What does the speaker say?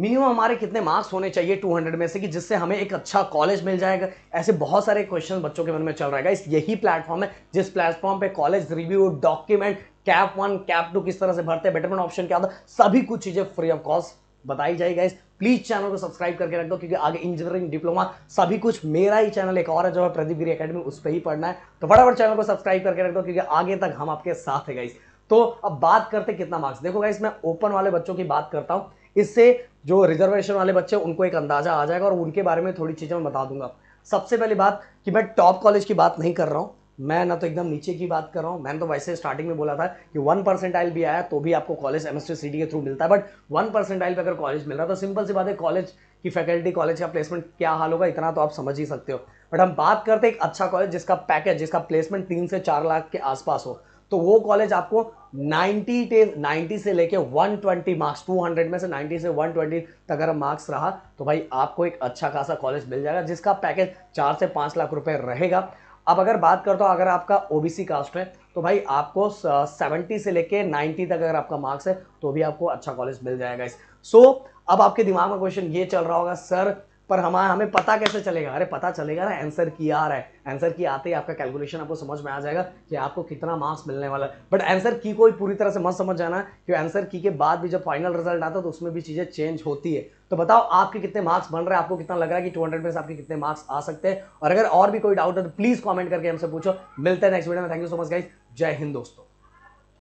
minimum हमारे कितने marks होने चाहिए 200 में से कि जिससे हमें एक अच्छा कॉलेज मिल जाएगा ऐसे बहुत सारे क्वेश्चन बच्चों के मन में चल रहा है इस यही प्लेटफॉर्म है जिस प्लेटफॉर्म पे college review document CAP one CAP two किस तरह से भरते हैं बेटरमेंट ऑप्शन क्या होता है सभी कुछ चीज़ें फ्री ऑफ कॉस्ट बताई जाएगा इस प्लीज चैनल को सब्सक्राइब करके रख दो क्योंकि आगे इंजीनियरिंग डिप्लोमा सभी कुछ मेरा ही चैनल एक और है जो है प्रदीप गिरी अकेडमी उस पर ही पढ़ना है तो फटाफट चैनल को सब्सक्राइब करके रख दो क्योंकि आगे तक हम आपके साथ है गाइस तो अब बात करते कितना मार्क्स देखो गाइस मैं ओपन वाले बच्चों की बात करता हूँ इससे जो रिजर्वेशन वाले बच्चे उनको एक अंदाज़ा आ जाएगा और उनके बारे में थोड़ी चीज़ें मैं बता दूंगा सबसे पहली बात कि मैं टॉप कॉलेज की बात नहीं कर रहा हूँ मैं ना तो एकदम नीचे की बात कर रहा हूँ मैंने तो वैसे स्टार्टिंग में बोला था कि वन आइल भी आया तो भी आपको कॉलेज एम सिटी के थ्रू मिलता है बट वन परसेंट आइल पर अगर कॉलेज मिल रहा है तो सिंपल सी बात है कॉलेज की फैकल्टी कॉलेज का प्लेसमेंट क्या हाल होगा इतना तो आप समझ ही सकते हो बट हम बात करते एक अच्छा कॉलेज जिसका पैकेज जिसका प्लेसमेंट तीन से चार लाख के आसपास हो तो वो कॉलेज आपको 90 टे 90 से लेके 120 मार्क्स 200 में से 90 से 120 तक अगर मार्क्स रहा तो भाई आपको एक अच्छा खासा कॉलेज मिल जाएगा जिसका पैकेज चार से पाँच लाख रुपए रहेगा अब अगर बात करता हूँ अगर आपका ओबीसी कास्ट है तो भाई आपको 70 से लेके 90 तक अगर आपका मार्क्स है तो भी आपको अच्छा कॉलेज मिल जाएगा इस सो so, अब आपके दिमाग में क्वेश्चन ये चल रहा होगा सर पर हम हमें पता कैसे चलेगा अरे पता चलेगा ना आंसर की आ रहा है आंसर की आते ही आपका कैलकुलेशन आपको समझ में आ जाएगा कि आपको कितना मार्क्स मिलने वाला है बट आंसर की को पूरी तरह से मत समझ जाना कि आंसर की के बाद भी जब फाइनल रिजल्ट आता है तो उसमें भी चीज़ें चेंज होती है तो बताओ आपके कितने मार्क्स बन रहे हैं आपको कितना लग रहा है कि टू में से आपके कितने मार्क्स आ सकते हैं और अगर और भी कोई डाउट है तो प्लीज़ कॉमेंट करके हमसे पूछो मिलते हैं नेक्स्ट वीडियो में thank you so much guys जय हिंद दोस्तों